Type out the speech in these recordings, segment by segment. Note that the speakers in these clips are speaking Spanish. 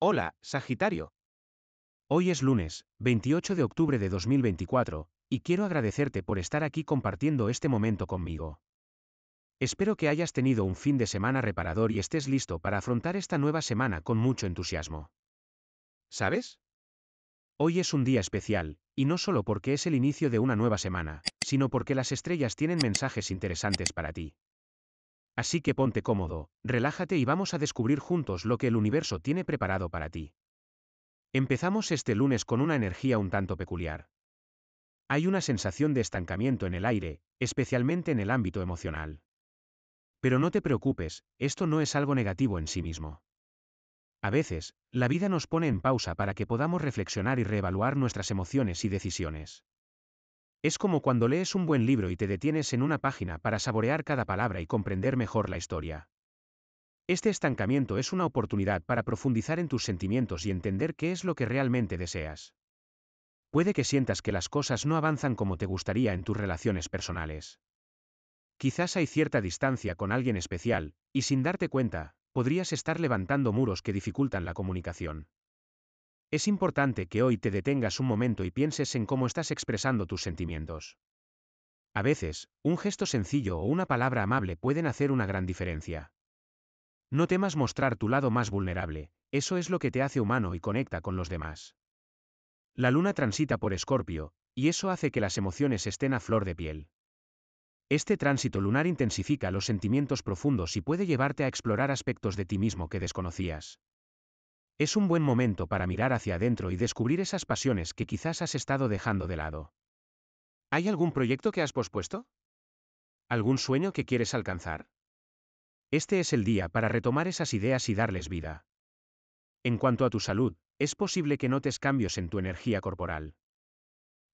Hola, Sagitario. Hoy es lunes, 28 de octubre de 2024, y quiero agradecerte por estar aquí compartiendo este momento conmigo. Espero que hayas tenido un fin de semana reparador y estés listo para afrontar esta nueva semana con mucho entusiasmo. ¿Sabes? Hoy es un día especial, y no solo porque es el inicio de una nueva semana, sino porque las estrellas tienen mensajes interesantes para ti. Así que ponte cómodo, relájate y vamos a descubrir juntos lo que el universo tiene preparado para ti. Empezamos este lunes con una energía un tanto peculiar. Hay una sensación de estancamiento en el aire, especialmente en el ámbito emocional. Pero no te preocupes, esto no es algo negativo en sí mismo. A veces, la vida nos pone en pausa para que podamos reflexionar y reevaluar nuestras emociones y decisiones. Es como cuando lees un buen libro y te detienes en una página para saborear cada palabra y comprender mejor la historia. Este estancamiento es una oportunidad para profundizar en tus sentimientos y entender qué es lo que realmente deseas. Puede que sientas que las cosas no avanzan como te gustaría en tus relaciones personales. Quizás hay cierta distancia con alguien especial, y sin darte cuenta, podrías estar levantando muros que dificultan la comunicación. Es importante que hoy te detengas un momento y pienses en cómo estás expresando tus sentimientos. A veces, un gesto sencillo o una palabra amable pueden hacer una gran diferencia. No temas mostrar tu lado más vulnerable, eso es lo que te hace humano y conecta con los demás. La luna transita por Escorpio, y eso hace que las emociones estén a flor de piel. Este tránsito lunar intensifica los sentimientos profundos y puede llevarte a explorar aspectos de ti mismo que desconocías. Es un buen momento para mirar hacia adentro y descubrir esas pasiones que quizás has estado dejando de lado. ¿Hay algún proyecto que has pospuesto? ¿Algún sueño que quieres alcanzar? Este es el día para retomar esas ideas y darles vida. En cuanto a tu salud, es posible que notes cambios en tu energía corporal.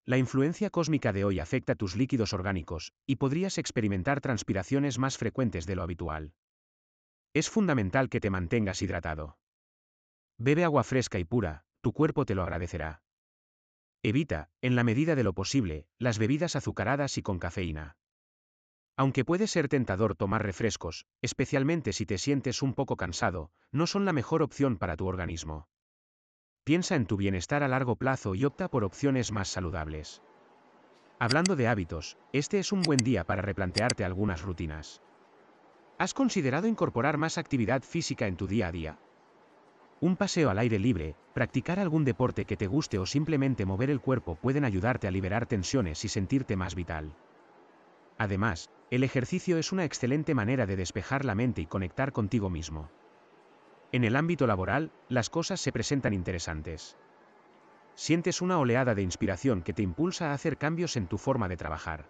La influencia cósmica de hoy afecta tus líquidos orgánicos, y podrías experimentar transpiraciones más frecuentes de lo habitual. Es fundamental que te mantengas hidratado. Bebe agua fresca y pura, tu cuerpo te lo agradecerá. Evita, en la medida de lo posible, las bebidas azucaradas y con cafeína. Aunque puede ser tentador tomar refrescos, especialmente si te sientes un poco cansado, no son la mejor opción para tu organismo. Piensa en tu bienestar a largo plazo y opta por opciones más saludables. Hablando de hábitos, este es un buen día para replantearte algunas rutinas. ¿Has considerado incorporar más actividad física en tu día a día? Un paseo al aire libre, practicar algún deporte que te guste o simplemente mover el cuerpo pueden ayudarte a liberar tensiones y sentirte más vital. Además, el ejercicio es una excelente manera de despejar la mente y conectar contigo mismo. En el ámbito laboral, las cosas se presentan interesantes. Sientes una oleada de inspiración que te impulsa a hacer cambios en tu forma de trabajar.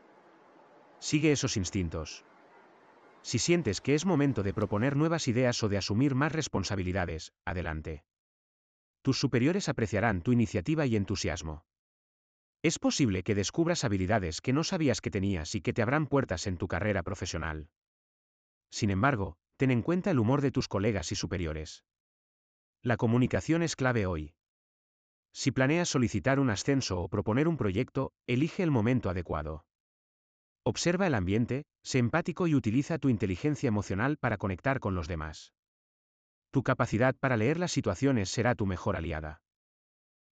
Sigue esos instintos. Si sientes que es momento de proponer nuevas ideas o de asumir más responsabilidades, adelante. Tus superiores apreciarán tu iniciativa y entusiasmo. Es posible que descubras habilidades que no sabías que tenías y que te abran puertas en tu carrera profesional. Sin embargo, ten en cuenta el humor de tus colegas y superiores. La comunicación es clave hoy. Si planeas solicitar un ascenso o proponer un proyecto, elige el momento adecuado. Observa el ambiente, sé empático y utiliza tu inteligencia emocional para conectar con los demás. Tu capacidad para leer las situaciones será tu mejor aliada.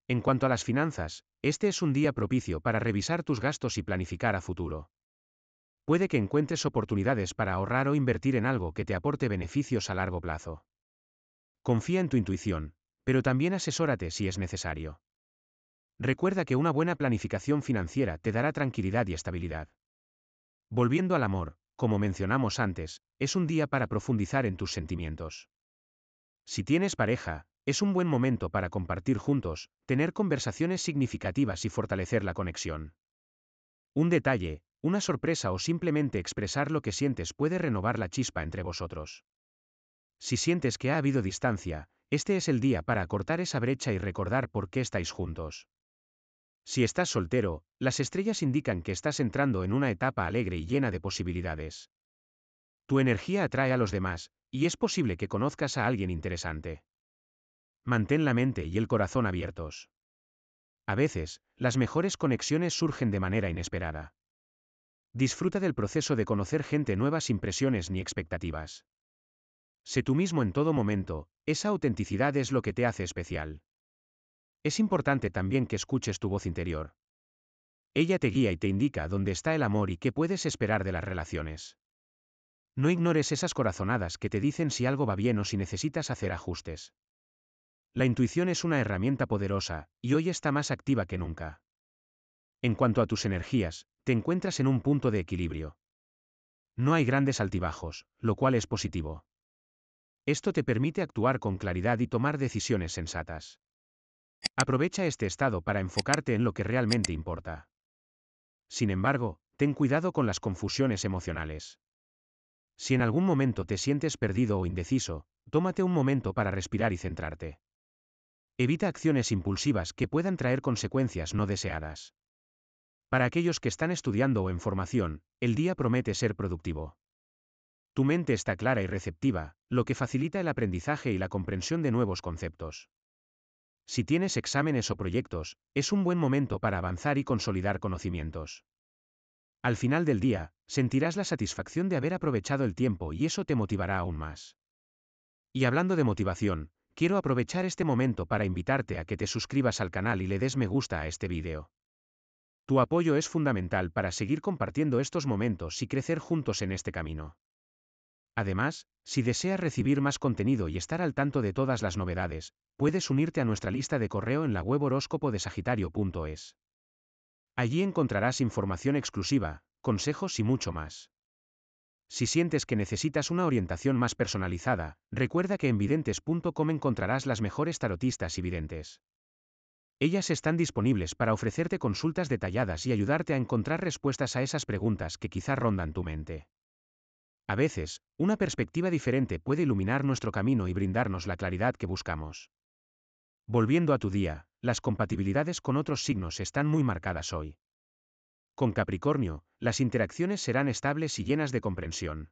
En cuanto a las finanzas, este es un día propicio para revisar tus gastos y planificar a futuro. Puede que encuentres oportunidades para ahorrar o invertir en algo que te aporte beneficios a largo plazo. Confía en tu intuición, pero también asesórate si es necesario. Recuerda que una buena planificación financiera te dará tranquilidad y estabilidad. Volviendo al amor, como mencionamos antes, es un día para profundizar en tus sentimientos. Si tienes pareja, es un buen momento para compartir juntos, tener conversaciones significativas y fortalecer la conexión. Un detalle, una sorpresa o simplemente expresar lo que sientes puede renovar la chispa entre vosotros. Si sientes que ha habido distancia, este es el día para acortar esa brecha y recordar por qué estáis juntos. Si estás soltero, las estrellas indican que estás entrando en una etapa alegre y llena de posibilidades. Tu energía atrae a los demás, y es posible que conozcas a alguien interesante. Mantén la mente y el corazón abiertos. A veces, las mejores conexiones surgen de manera inesperada. Disfruta del proceso de conocer gente nuevas impresiones ni expectativas. Sé tú mismo en todo momento, esa autenticidad es lo que te hace especial. Es importante también que escuches tu voz interior. Ella te guía y te indica dónde está el amor y qué puedes esperar de las relaciones. No ignores esas corazonadas que te dicen si algo va bien o si necesitas hacer ajustes. La intuición es una herramienta poderosa, y hoy está más activa que nunca. En cuanto a tus energías, te encuentras en un punto de equilibrio. No hay grandes altibajos, lo cual es positivo. Esto te permite actuar con claridad y tomar decisiones sensatas. Aprovecha este estado para enfocarte en lo que realmente importa. Sin embargo, ten cuidado con las confusiones emocionales. Si en algún momento te sientes perdido o indeciso, tómate un momento para respirar y centrarte. Evita acciones impulsivas que puedan traer consecuencias no deseadas. Para aquellos que están estudiando o en formación, el día promete ser productivo. Tu mente está clara y receptiva, lo que facilita el aprendizaje y la comprensión de nuevos conceptos si tienes exámenes o proyectos, es un buen momento para avanzar y consolidar conocimientos. Al final del día, sentirás la satisfacción de haber aprovechado el tiempo y eso te motivará aún más. Y hablando de motivación, quiero aprovechar este momento para invitarte a que te suscribas al canal y le des me gusta a este vídeo. Tu apoyo es fundamental para seguir compartiendo estos momentos y crecer juntos en este camino. Además, si deseas recibir más contenido y estar al tanto de todas las novedades, puedes unirte a nuestra lista de correo en la web horóscopo de sagitario.es. Allí encontrarás información exclusiva, consejos y mucho más. Si sientes que necesitas una orientación más personalizada, recuerda que en videntes.com encontrarás las mejores tarotistas y videntes. Ellas están disponibles para ofrecerte consultas detalladas y ayudarte a encontrar respuestas a esas preguntas que quizá rondan tu mente. A veces, una perspectiva diferente puede iluminar nuestro camino y brindarnos la claridad que buscamos. Volviendo a tu día, las compatibilidades con otros signos están muy marcadas hoy. Con Capricornio, las interacciones serán estables y llenas de comprensión.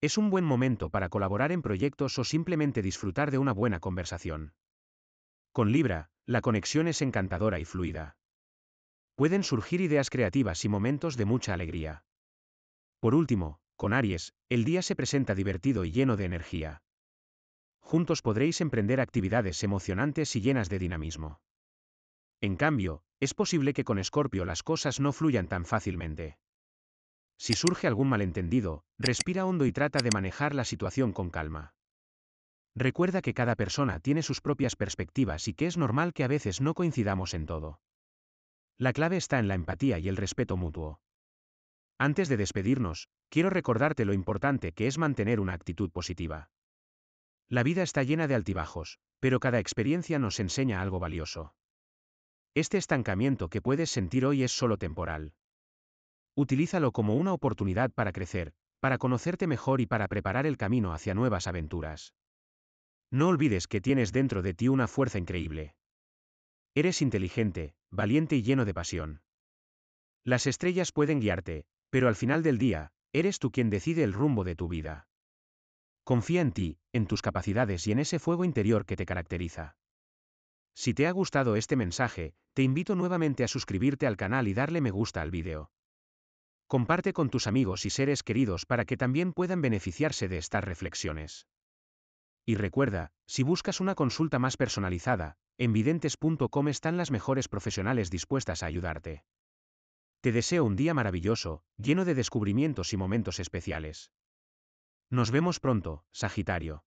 Es un buen momento para colaborar en proyectos o simplemente disfrutar de una buena conversación. Con Libra, la conexión es encantadora y fluida. Pueden surgir ideas creativas y momentos de mucha alegría. Por último, con Aries, el día se presenta divertido y lleno de energía. Juntos podréis emprender actividades emocionantes y llenas de dinamismo. En cambio, es posible que con Escorpio las cosas no fluyan tan fácilmente. Si surge algún malentendido, respira hondo y trata de manejar la situación con calma. Recuerda que cada persona tiene sus propias perspectivas y que es normal que a veces no coincidamos en todo. La clave está en la empatía y el respeto mutuo. Antes de despedirnos, quiero recordarte lo importante que es mantener una actitud positiva. La vida está llena de altibajos, pero cada experiencia nos enseña algo valioso. Este estancamiento que puedes sentir hoy es solo temporal. Utilízalo como una oportunidad para crecer, para conocerte mejor y para preparar el camino hacia nuevas aventuras. No olvides que tienes dentro de ti una fuerza increíble. Eres inteligente, valiente y lleno de pasión. Las estrellas pueden guiarte, pero al final del día, Eres tú quien decide el rumbo de tu vida. Confía en ti, en tus capacidades y en ese fuego interior que te caracteriza. Si te ha gustado este mensaje, te invito nuevamente a suscribirte al canal y darle me gusta al vídeo. Comparte con tus amigos y seres queridos para que también puedan beneficiarse de estas reflexiones. Y recuerda, si buscas una consulta más personalizada, en videntes.com están las mejores profesionales dispuestas a ayudarte. Te deseo un día maravilloso, lleno de descubrimientos y momentos especiales. Nos vemos pronto, Sagitario.